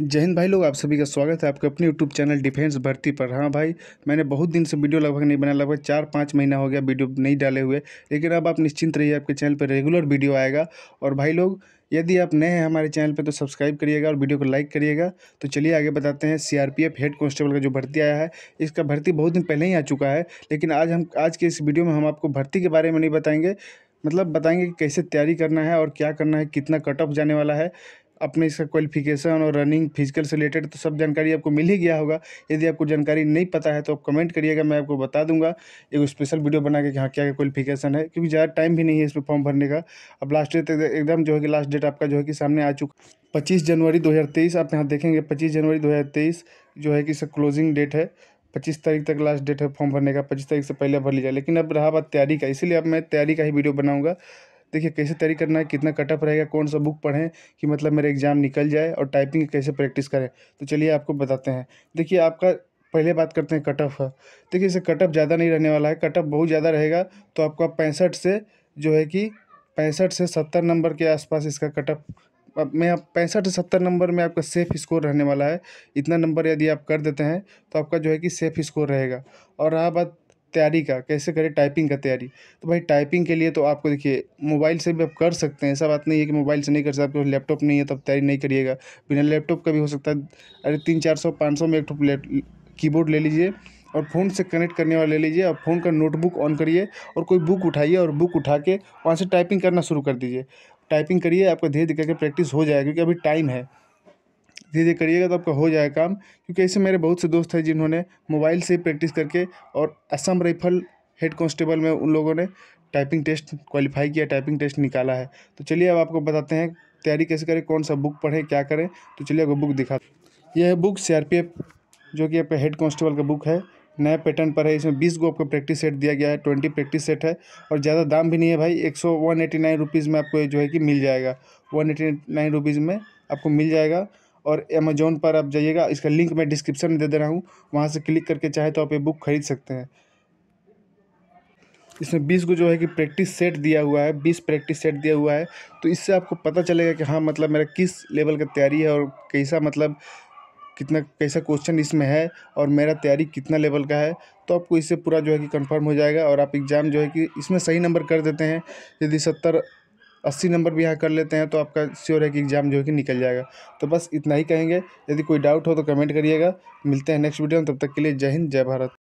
जय हिंद भाई लोग आप सभी का स्वागत है आपके अपने यूट्यूब चैनल डिफेंस भर्ती पर हाँ भाई मैंने बहुत दिन से वीडियो लगभग नहीं बनाया लगभग चार पाँच महीना हो गया वीडियो नहीं डाले हुए लेकिन अब आप निश्चिंत रहिए आपके चैनल पर रेगुलर वीडियो आएगा और भाई लोग यदि आप नए हैं हमारे चैनल पर तो सब्सक्राइब करिएगा और वीडियो को लाइक करिएगा तो चलिए आगे बताते हैं सीआरपीएफ हेड कांस्टेबल का जो भर्ती आया है इसका भर्ती बहुत दिन पहले ही आ चुका है लेकिन आज हम आज के इस वीडियो में हम आपको भर्ती के बारे में नहीं बताएंगे मतलब बताएंगे कि कैसे तैयारी करना है और क्या करना है कितना कट ऑफ जाने वाला है अपने इसका क्वालिफिकेशन और रनिंग फिजिकल से रिलेटेड तो सब जानकारी आपको मिल ही गया होगा यदि आपको जानकारी नहीं पता है तो आप कमेंट करिएगा मैं आपको बता दूंगा एक स्पेशल वीडियो बना के हाँ क्या क्या क्वालिफिकेशन है क्योंकि ज़्यादा टाइम भी नहीं है इसमें फॉर्म भरने का अब लास्ट डेट एकदम जो है कि लास्ट डेट आपका जो है कि सामने आ चुका पच्चीस जनवरी दो आप यहाँ देखेंगे पच्चीस जनवरी दो जो है कि इसका क्लोजिंग डेट है पच्चीस तारीख तक लास्ट डेट है फॉर्म भरने का पच्चीस तारीख से पहले भर लीजिए लेकिन अब रहा बात तैयारी का इसीलिए अब मैं तैयारी का ही वीडियो बनाऊँगा देखिए कैसे तैयारी करना है कितना कटअप रहेगा कौन सा बुक पढ़ें कि मतलब मेरा एग्ज़ाम निकल जाए और टाइपिंग कैसे प्रैक्टिस करें तो चलिए आपको बताते हैं देखिए आपका पहले बात करते हैं कटअप का देखिए इसे कटअप ज़्यादा नहीं रहने वाला है कटअप बहुत ज़्यादा रहेगा तो आपका पैंसठ से जो है कि पैंसठ से सत्तर नंबर के आसपास इसका कटअप मैं अब आप पैंसठ से सत्तर नंबर में आपका सेफ़ स्कोर रहने वाला है इतना नंबर यदि आप कर देते हैं तो आपका जो है कि सेफ़ स्कोर रहेगा और रहा बात तैयारी का कैसे करें टाइपिंग का तैयारी तो भाई टाइपिंग के लिए तो आपको देखिए मोबाइल से भी आप कर सकते हैं ऐसा बात नहीं है कि मोबाइल से नहीं कर सकते आपके लैपटॉप नहीं है तब तैयारी नहीं करिएगा बिना लैपटॉप का भी हो सकता है अरे तीन चार सौ पाँच सौ में एक कीबोर्ड ले लीजिए और फ़ोन से कनेक्ट करने वाला ले लीजिए और फ़ोन का नोटबुक ऑन करिए और कोई बुक उठाइए और बुक उठा के वहाँ से टाइपिंग करना शुरू कर दीजिए टाइपिंग करिए आपका धीरे धीरे करके प्रैक्टिस हो जाएगा क्योंकि अभी टाइम है धीरे धीरे करिएगा तो आपका हो जाएगा काम क्योंकि ऐसे मेरे बहुत से दोस्त हैं जिन्होंने मोबाइल से प्रैक्टिस करके और असम राइफल हेड कॉन्स्टेबल में उन लोगों ने टाइपिंग टेस्ट क्वालिफाई किया टाइपिंग टेस्ट निकाला है तो चलिए अब आपको बताते हैं तैयारी कैसे करें कौन सा बुक पढ़ें क्या करें तो चलिए आपको बुक दिखा यह है बुक सी जो कि आपका हेड कॉन्स्टेबल का बुक है नया पैटर्न पर है इसमें बीस गो आपका प्रैक्टिस सेट दिया गया है ट्वेंटी प्रैक्टिस सेट है और ज़्यादा दाम भी नहीं है भाई एक सौ वन एटी नाइन रुपीज़ में आपको जो है कि मिल जाएगा वन एटी नाइन रुपीज़ में आपको मिल जाएगा और अमेजोन पर आप जाइएगा इसका लिंक मैं डिस्क्रिप्शन में दे दे रहा हूँ वहाँ से क्लिक करके चाहे तो आप ये बुक खरीद सकते हैं इसमें बीस को जो है कि प्रैक्टिस सेट दिया हुआ है बीस प्रैक्टिस सेट दिया हुआ है तो इससे आपको पता चलेगा कि हाँ मतलब मेरा किस लेवल का तैयारी है और कैसा मतलब कितना कैसा क्वेश्चन इसमें है और मेरा तैयारी कितना लेवल का है तो आपको इससे पूरा जो है कि कंफर्म हो जाएगा और आप एग्ज़ाम जो है कि इसमें सही नंबर कर देते हैं यदि सत्तर अस्सी नंबर भी यहाँ कर लेते हैं तो आपका श्योर है कि एग्ज़ाम जो है कि निकल जाएगा तो बस इतना ही कहेंगे यदि कोई डाउट हो तो कमेंट करिएगा मिलते हैं नेक्स्ट वीडियो में तब तक के लिए जय हिंद जय भारत